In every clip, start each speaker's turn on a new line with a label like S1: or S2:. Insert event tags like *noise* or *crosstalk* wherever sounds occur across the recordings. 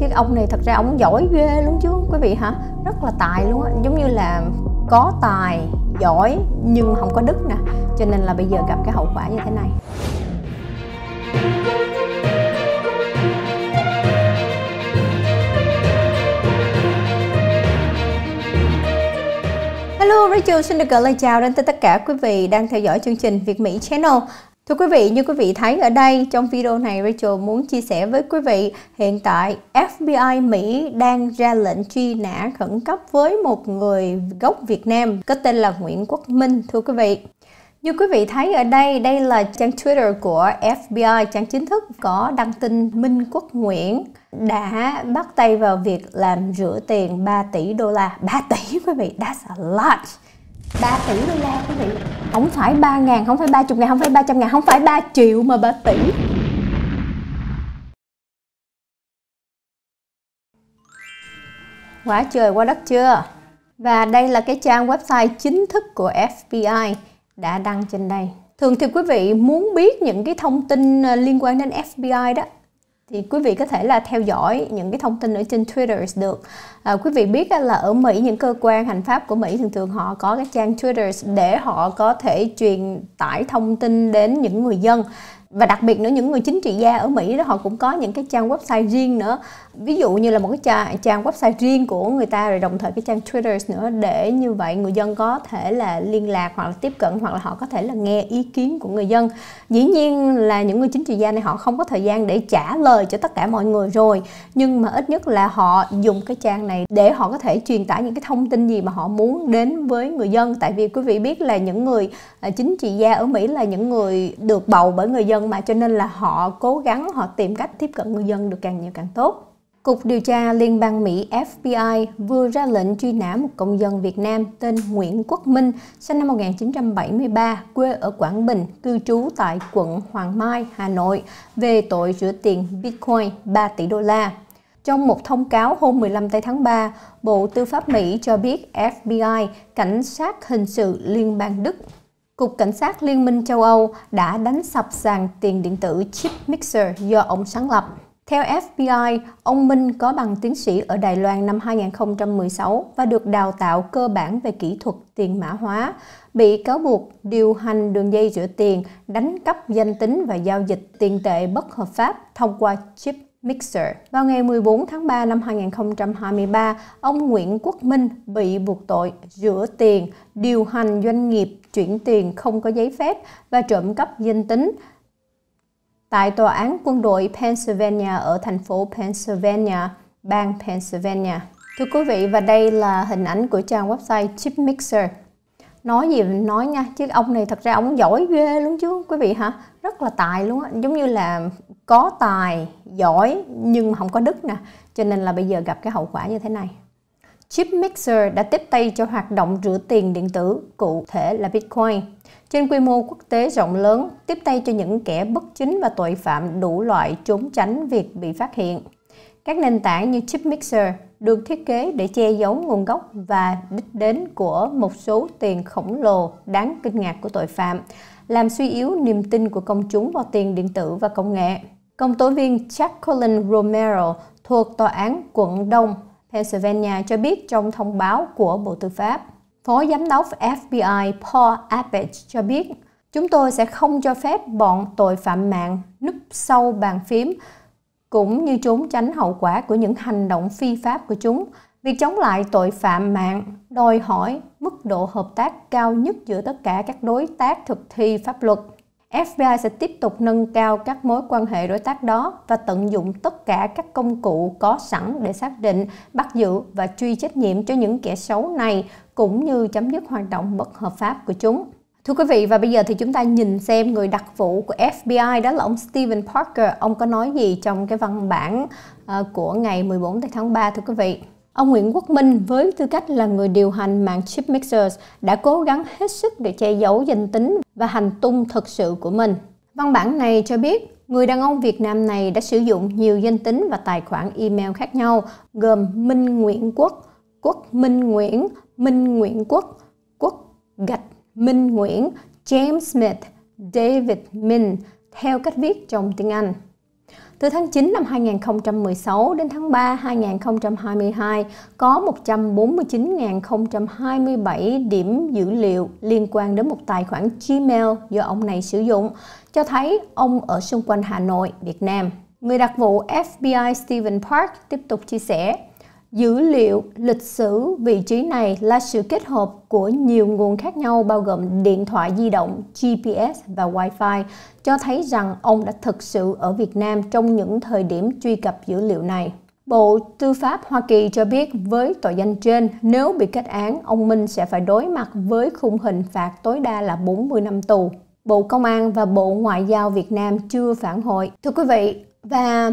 S1: chứ ông này thật ra ông giỏi ghê luôn chứ quý vị hả rất là tài luôn á giống như là có tài giỏi nhưng không có đức nè cho nên là bây giờ gặp cái hậu quả như thế này Hello Rachel xin được gửi lời chào đến tới tất cả quý vị đang theo dõi chương trình Việt Mỹ Channel Thưa quý vị, như quý vị thấy ở đây trong video này Rachel muốn chia sẻ với quý vị hiện tại FBI Mỹ đang ra lệnh truy nã khẩn cấp với một người gốc Việt Nam có tên là Nguyễn Quốc Minh thưa quý vị. Như quý vị thấy ở đây, đây là trang Twitter của FBI, trang chính thức có đăng tin Minh Quốc Nguyễn đã bắt tay vào việc làm rửa tiền 3 tỷ đô la. 3 tỷ quý vị, that's a lot 3 tỷ đô la quý vị Không phải 3 ngàn, không phải 30 ngàn, không phải 300 ngàn, không phải 3 triệu mà 3 tỷ Quá trời quá đất chưa? Và đây là cái trang website chính thức của FBI đã đăng trên đây. Thường thì quý vị muốn biết những cái thông tin ờ, liên quan đến FBI đó thì quý vị có thể là theo dõi những cái thông tin ở trên Twitter được. À, quý vị biết là ở Mỹ những cơ quan hành pháp của Mỹ thường thường họ có cái trang Twitter để họ có thể truyền tải thông tin đến những người dân và đặc biệt nữa những người chính trị gia ở Mỹ đó họ cũng có những cái trang website riêng nữa ví dụ như là một cái trang, trang website riêng của người ta rồi đồng thời cái trang Twitter nữa để như vậy người dân có thể là liên lạc hoặc là tiếp cận hoặc là họ có thể là nghe ý kiến của người dân dĩ nhiên là những người chính trị gia này họ không có thời gian để trả lời cho tất cả mọi người rồi nhưng mà ít nhất là họ dùng cái trang này để họ có thể truyền tải những cái thông tin gì mà họ muốn đến với người dân tại vì quý vị biết là những người à, chính trị gia ở Mỹ là những người được bầu bởi người dân dân mà cho nên là họ cố gắng họ tìm cách tiếp cận người dân được càng nhiều càng tốt. Cục điều tra Liên bang Mỹ FBI vừa ra lệnh truy nã một công dân Việt Nam tên Nguyễn Quốc Minh, sinh năm 1973, quê ở Quảng Bình, cư trú tại quận Hoàng Mai, Hà Nội, về tội rửa tiền Bitcoin 3 tỷ đô la. Trong một thông cáo hôm 15 tháng 3, Bộ Tư pháp Mỹ cho biết FBI, cảnh sát hình sự Liên bang Đức Cục Cảnh sát Liên minh châu Âu đã đánh sập sàn tiền điện tử Chip Mixer do ông sáng lập. Theo FBI, ông Minh có bằng tiến sĩ ở Đài Loan năm 2016 và được đào tạo cơ bản về kỹ thuật tiền mã hóa, bị cáo buộc điều hành đường dây rửa tiền, đánh cắp danh tính và giao dịch tiền tệ bất hợp pháp thông qua chip Mixer. Vào ngày 14 tháng 3 năm 2023, ông Nguyễn Quốc Minh bị buộc tội rửa tiền, điều hành doanh nghiệp chuyển tiền không có giấy phép và trộm cắp danh tính. Tại tòa án quân đội Pennsylvania ở thành phố Pennsylvania, bang Pennsylvania. Thưa quý vị và đây là hình ảnh của trang website Chip Mixer. Nói gì nói nha, chứ ông này thật ra ông giỏi ghê luôn chứ quý vị hả? Rất là tài luôn á, giống như là có tài, giỏi nhưng mà không có đức nè. Cho nên là bây giờ gặp cái hậu quả như thế này. Chip Mixer đã tiếp tay cho hoạt động rửa tiền điện tử, cụ thể là Bitcoin. Trên quy mô quốc tế rộng lớn, tiếp tay cho những kẻ bất chính và tội phạm đủ loại trốn tránh việc bị phát hiện. Các nền tảng như Chip Mixer được thiết kế để che giấu nguồn gốc và đích đến của một số tiền khổng lồ đáng kinh ngạc của tội phạm, làm suy yếu niềm tin của công chúng vào tiền điện tử và công nghệ. Công tố viên Jacqueline Romero thuộc Tòa án quận Đông Pennsylvania cho biết trong thông báo của Bộ Tư pháp. Phó Giám đốc FBI Paul Abbott cho biết, chúng tôi sẽ không cho phép bọn tội phạm mạng núp sau bàn phím cũng như trốn tránh hậu quả của những hành động phi pháp của chúng. Việc chống lại tội phạm mạng đòi hỏi mức độ hợp tác cao nhất giữa tất cả các đối tác thực thi pháp luật FBI sẽ tiếp tục nâng cao các mối quan hệ đối tác đó và tận dụng tất cả các công cụ có sẵn để xác định, bắt giữ và truy trách nhiệm cho những kẻ xấu này cũng như chấm dứt hoạt động bất hợp pháp của chúng. Thưa quý vị và bây giờ thì chúng ta nhìn xem người đặc vụ của FBI đó là ông Stephen Parker, ông có nói gì trong cái văn bản ờ, của ngày 14 tháng 3 thưa quý vị. Ông Nguyễn Quốc Minh với tư cách là người điều hành mạng chipmixers đã cố gắng hết sức để che giấu danh tính và hành tung thực sự của mình. Văn bản này cho biết Người đàn ông Việt Nam này đã sử dụng nhiều danh tính và tài khoản email khác nhau, gồm Minh Nguyễn Quốc, Quốc Minh Nguyễn, Minh Nguyễn Quốc, Quốc Gạch Minh Nguyễn, James Smith, David Minh, theo cách viết trong tiếng Anh. Từ tháng 9 năm 2016 đến tháng 3 2022 có 149.027 điểm dữ liệu liên quan đến một tài khoản Gmail do ông này sử dụng, cho thấy ông ở xung quanh Hà Nội, Việt Nam. Người đặc vụ FBI Stephen Park tiếp tục chia sẻ, Dữ liệu lịch sử vị trí này là sự kết hợp của nhiều nguồn khác nhau bao gồm điện thoại di động, GPS và Wi-Fi cho thấy rằng ông đã thực sự ở Việt Nam trong những thời điểm truy cập dữ liệu này. Bộ Tư pháp Hoa Kỳ cho biết với tội danh trên, nếu bị kết án, ông Minh sẽ phải đối mặt với khung hình phạt tối đa là 40 năm tù. Bộ Công an và Bộ Ngoại giao Việt Nam chưa phản hồi. Thưa quý vị, và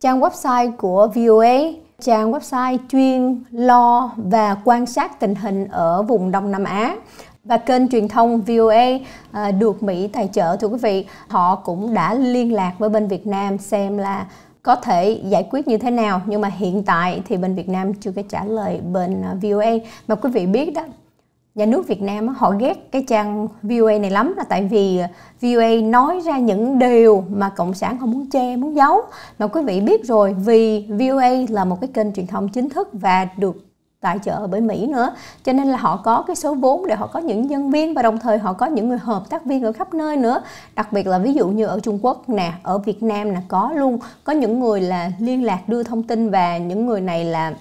S1: trang website của VOA trang website chuyên lo và quan sát tình hình ở vùng Đông Nam Á và kênh truyền thông VOA à, được Mỹ tài trợ thưa quý vị họ cũng đã liên lạc với bên Việt Nam xem là có thể giải quyết như thế nào nhưng mà hiện tại thì bên Việt Nam chưa có trả lời bên à, VOA mà quý vị biết đó nhà nước Việt Nam họ ghét cái trang VOA này lắm là tại vì à, VOA nói ra những điều mà cộng sản không muốn che muốn giấu mà quý vị biết rồi vì VOA là một cái kênh truyền thông chính thức và được tài trợ bởi Mỹ nữa cho nên là họ có cái số vốn để họ có những nhân viên và đồng thời họ có những người hợp tác viên ở khắp nơi nữa đặc biệt là ví dụ như ở Trung Quốc nè ở Việt Nam là có luôn có những người là liên lạc đưa thông tin và những người này là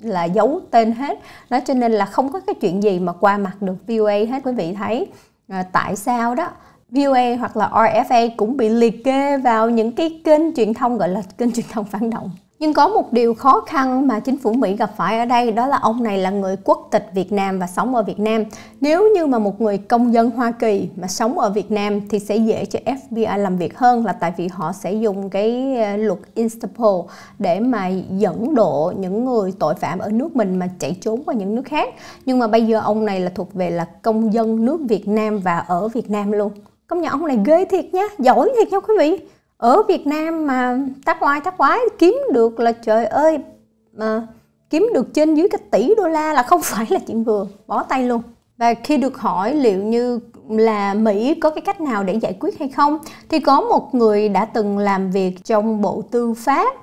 S1: là giấu tên hết đó cho nên là không có cái chuyện gì mà qua mặt được VOA hết quý vị thấy à, tại sao đó VOA hoặc là RFA cũng bị liệt kê vào những cái kênh truyền thông gọi là kênh truyền thông phản động nhưng có một điều khó khăn mà chính phủ Mỹ gặp phải ở đây đó là ông này là người quốc tịch Việt Nam và sống ở Việt Nam. Nếu như mà một người công dân Hoa Kỳ mà sống ở Việt Nam thì sẽ dễ cho FBI làm việc hơn là tại vì họ sẽ dùng cái ờ, luật Interpol để mà dẫn độ những người tội phạm ở nước mình mà chạy trốn qua những nước khác. Nhưng mà bây giờ ông này là thuộc về là công dân nước Việt Nam và ở Việt Nam luôn. Công nhận ông này ghê thiệt nhá giỏi thiệt nha quý vị ở Việt Nam mà tác oai tác quái kiếm được là trời ơi mà kiếm được trên dưới cái tỷ đô la là không *laughs* phải là chuyện vừa bỏ tay luôn và khi được hỏi liệu như là Mỹ có cái cách nào để giải quyết hay không thì có một người đã từng làm việc trong bộ tư pháp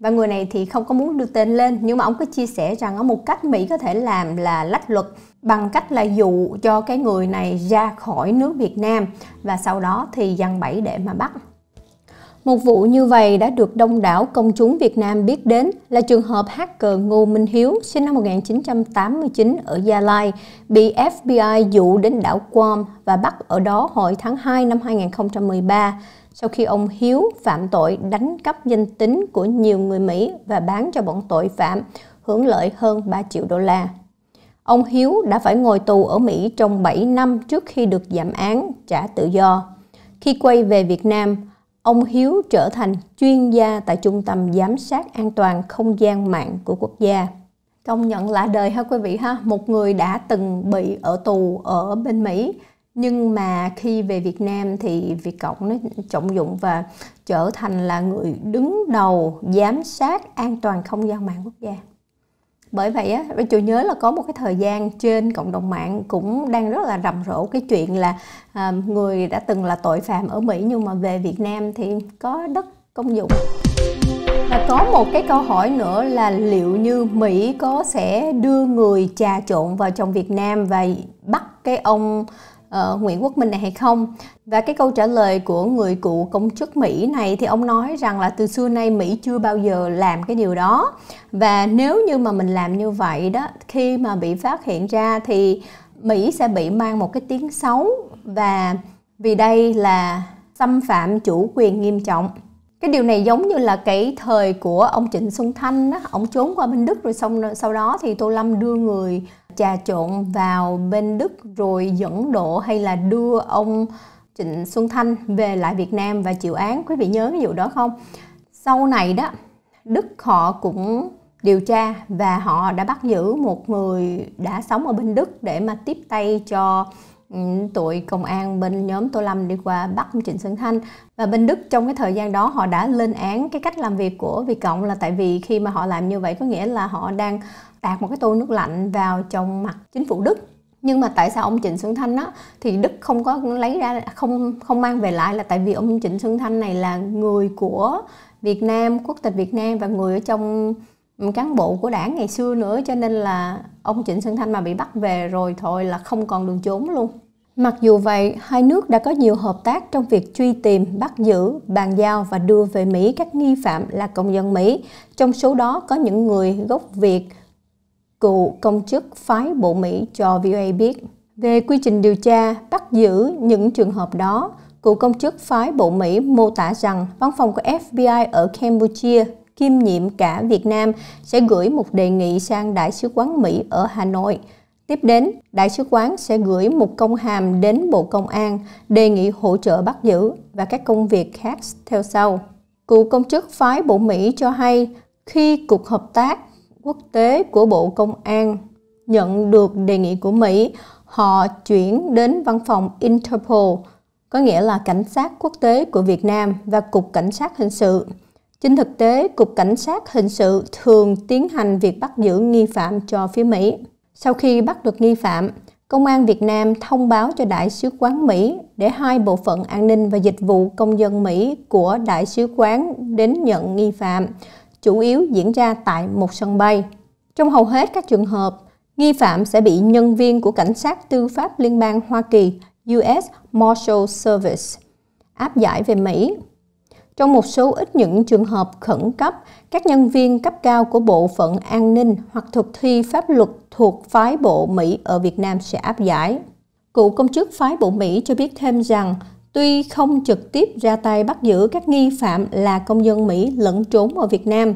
S1: và người này thì không có muốn đưa tên lên nhưng mà ông có chia sẻ rằng có một cách Mỹ có thể làm là lách luật bằng cách là dụ cho cái người này ra khỏi nước Việt Nam và sau đó thì dằn bẫy để mà bắt một vụ như vậy đã được đông đảo công chúng Việt Nam biết đến là trường hợp hacker Ngô Minh Hiếu sinh năm 1989 ở Gia Lai bị FBI dụ đến đảo Guam và bắt ở đó hồi tháng 2 năm 2013 sau khi ông Hiếu phạm tội đánh cắp danh tính của nhiều người Mỹ và bán cho bọn tội phạm hưởng lợi hơn 3 triệu đô la. Ông Hiếu đã phải ngồi tù ở Mỹ trong 7 năm trước khi được giảm án trả tự do. Khi quay về Việt Nam, ông Hiếu trở thành chuyên gia tại Trung tâm Giám sát An toàn Không gian mạng của quốc gia. Công nhận lạ đời ha quý vị ha, một người đã từng bị ở tù ở bên Mỹ nhưng mà khi về Việt Nam thì Việt Cộng nó trọng dụng và trở thành là người đứng đầu giám sát an toàn không gian mạng quốc gia bởi vậy á tôi nhớ là có một cái thời gian trên cộng đồng mạng cũng đang rất là rầm rộ cái chuyện là à, người đã từng là tội phạm ở mỹ nhưng mà về việt nam thì có đất công dụng và có một cái câu hỏi nữa là liệu như Mỹ có sẽ đưa người trà trộn vào trong Việt Nam và bắt cái ông uh, Nguyễn Quốc Minh này hay không? Và cái câu trả lời của người cựu công chức Mỹ này thì ông nói rằng là từ xưa nay Mỹ chưa bao giờ làm cái điều đó. Và nếu như mà mình làm như vậy đó, khi mà bị phát hiện ra thì Mỹ sẽ bị mang một cái tiếng xấu và vì đây là xâm phạm chủ quyền nghiêm trọng cái điều này giống như là cái thời của ông Trịnh Xuân Thanh đó, ông trốn qua bên Đức rồi xong sau đó thì Tô Lâm đưa người trà trộn vào bên Đức rồi dẫn độ hay là đưa ông Trịnh Xuân Thanh về lại Việt Nam và chịu án. Quý vị nhớ cái vụ đó không? Sau này đó, Đức họ cũng điều tra và họ đã bắt giữ một người đã sống ở bên Đức để mà tiếp tay cho ừ, tội công an bên nhóm Tô Lâm đi qua bắt Trịnh Xuân Thanh và bên Đức trong cái thời gian đó họ đã lên án cái cách làm việc của Việt Cộng là tại vì khi mà họ làm như vậy có nghĩa là họ đang tạt một cái tô nước lạnh vào trong mặt chính phủ Đức nhưng mà tại sao ông Trịnh Xuân Thanh á thì Đức không có lấy ra không không mang về lại là tại vì ông Trịnh Xuân Thanh này là người của Việt Nam quốc tịch Việt Nam và người ở trong cán bộ của đảng ngày xưa nữa cho nên là ông Trịnh Xuân Thanh mà bị bắt về rồi thôi là không còn đường trốn luôn Mặc dù vậy, hai nước đã có nhiều hợp tác trong việc truy tìm, bắt giữ, bàn giao và đưa về Mỹ các nghi phạm là công dân Mỹ. Trong số đó có những người gốc Việt, cựu công chức phái bộ Mỹ cho VOA biết. Về quy trình điều tra, bắt giữ những trường hợp đó, cựu công chức phái bộ Mỹ mô tả rằng văn phòng của FBI ở Campuchia kiêm nhiệm cả Việt Nam sẽ gửi một đề nghị sang Đại sứ quán Mỹ ở Hà Nội. Tiếp đến, Đại sứ quán sẽ gửi một công hàm đến Bộ Công an đề nghị hỗ trợ bắt giữ và các công việc khác theo sau. Cựu công chức phái bộ Mỹ cho hay, khi Cục Hợp tác quốc tế của Bộ Công an nhận được đề nghị của Mỹ, họ chuyển đến văn phòng Interpol, có nghĩa là cảnh sát quốc tế của Việt Nam và Cục Cảnh sát Hình sự. Trên thực tế, Cục Cảnh sát Hình sự thường tiến hành việc bắt giữ nghi phạm cho phía Mỹ. Sau khi bắt được nghi phạm, Công an Việt Nam thông báo cho Đại sứ quán Mỹ để hai bộ phận an ninh và dịch vụ công dân Mỹ của Đại sứ quán đến nhận nghi phạm, chủ yếu diễn ra tại một sân bay. Trong hầu hết các trường hợp, nghi phạm sẽ bị nhân viên của Cảnh sát Tư pháp Liên bang Hoa Kỳ US Marshal Service áp giải về Mỹ. Trong một số ít những trường hợp khẩn cấp, các nhân viên cấp cao của Bộ phận An ninh hoặc thực thi pháp luật thuộc phái bộ Mỹ ở Việt Nam sẽ áp giải. Cựu công chức phái bộ Mỹ cho biết thêm rằng tuy không trực tiếp ra tay bắt giữ các nghi phạm là công dân Mỹ lẫn trốn ở Việt Nam,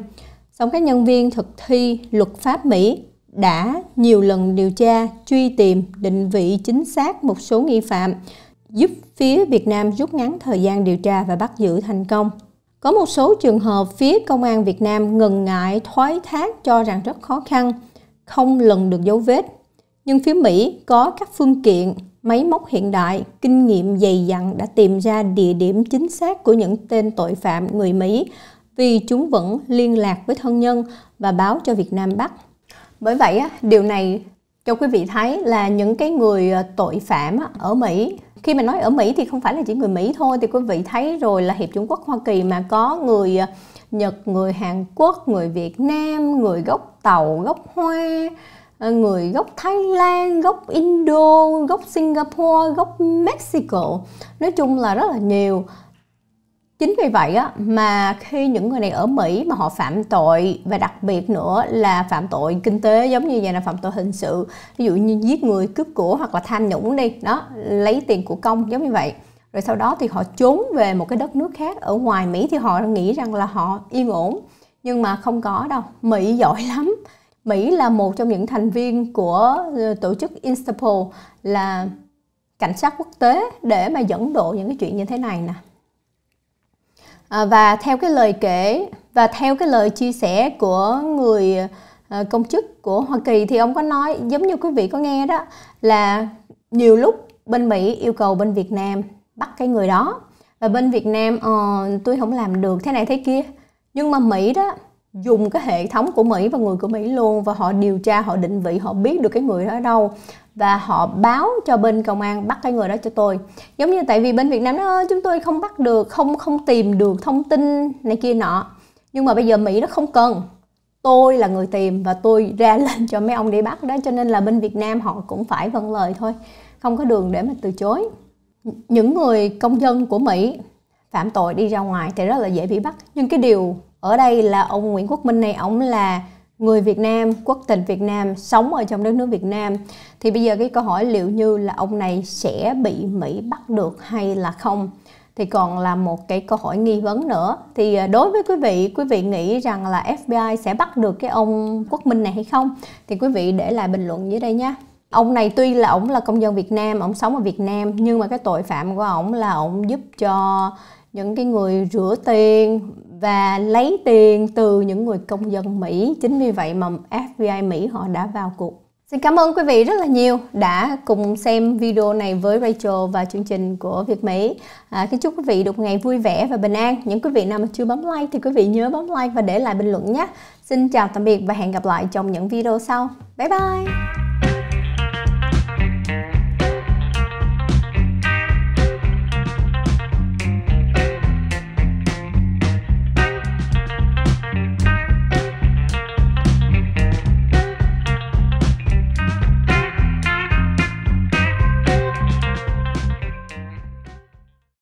S1: song các nhân viên thực thi luật pháp Mỹ đã nhiều lần điều tra, truy tìm, định vị chính xác một số nghi phạm, giúp phía Việt Nam rút ngắn thời gian điều tra và bắt giữ thành công. Có một số trường hợp phía công an Việt Nam ngần ngại thoái thác cho rằng rất khó khăn, không lần được dấu vết. Nhưng phía Mỹ có các phương kiện máy móc hiện đại, kinh nghiệm dày dặn đã tìm ra địa điểm chính xác của những tên tội phạm người Mỹ vì chúng vẫn liên lạc với thân nhân và báo cho Việt Nam bắt. Bởi vậy, điều này cho quý vị thấy là những cái người ờ, tội phạm ở Mỹ khi mà nói ở Mỹ thì không phải là chỉ người Mỹ thôi thì quý vị thấy rồi là Hiệp Trung Quốc Hoa Kỳ mà có người ờ, Nhật, người Hàn Quốc, người Việt Nam, người gốc Tàu, gốc Hoa, Ờ, người gốc Thái Lan, gốc Indo, gốc Singapore, gốc Mexico. Nói chung là rất là nhiều. Chính vì vậy á, mà khi những người này ở Mỹ mà họ phạm tội và đặc biệt nữa là phạm tội kinh tế giống như vậy là phạm tội hình sự ví dụ như giết người cướp của hoặc là tham nhũng đi đó lấy tiền của công giống như vậy rồi sau đó thì họ trốn về một cái đất nước khác ở ngoài Mỹ thì họ nghĩ rằng là họ yên ổn nhưng mà không có đâu Mỹ giỏi lắm Mỹ là một trong những thành viên của ờ, tổ chức Interpol là cảnh sát quốc tế để mà dẫn độ những cái chuyện như thế này nè. À, và theo cái lời kể và theo cái lời chia sẻ của người à, công chức của Hoa Kỳ thì ông có nói giống như quý vị có nghe đó là nhiều lúc bên Mỹ yêu cầu bên Việt Nam bắt cái người đó và bên Việt Nam ờ, tôi không làm được thế này thế kia nhưng mà Mỹ đó dùng cái hệ thống của Mỹ và người của Mỹ luôn và họ điều tra, họ định vị, họ biết được cái người đó ở đâu và họ báo cho bên công an bắt cái người đó cho tôi giống như tại vì bên Việt Nam nó chúng tôi không bắt được không không tìm được thông tin này kia nọ nhưng mà bây giờ Mỹ nó không cần tôi là người tìm và tôi ra *laughs* lệnh cho mấy ông đi bắt đó cho nên là bên Việt Nam họ cũng phải vâng lời thôi không có đường để mà từ chối những người công dân của Mỹ phạm tội đi ra ngoài thì rất là dễ bị bắt nhưng cái điều ở đây là ông Nguyễn Quốc Minh này ông là người Việt Nam, quốc tịch Việt Nam, sống ở trong đất nước Việt Nam. Thì bây giờ cái câu hỏi liệu như là ông này sẽ bị Mỹ bắt được hay là không? Thì còn là một cái câu hỏi nghi vấn nữa. Thì à, đối với quý vị, quý vị nghĩ rằng là FBI sẽ bắt được cái ông Quốc Minh này hay không? Thì quý vị để lại bình luận dưới đây nhé. Ông này tuy là ổng là công dân Việt Nam, ổng sống ở Việt Nam nhưng mà cái tội phạm của ổng là ổng giúp cho những cái người rửa tiền và lấy tiền từ những người công dân Mỹ. Chính vì vậy mà FBI Mỹ họ đã vào cuộc. Xin cảm ơn quý vị rất là nhiều đã cùng xem video này với Rachel và chương trình của Việt Mỹ. À, kính chúc quý vị được ngày vui vẻ và bình an. Những quý vị nào mà chưa bấm like thì quý vị nhớ bấm like và để lại bình luận nhé. Xin chào tạm biệt và hẹn gặp lại trong những video sau. Bye bye!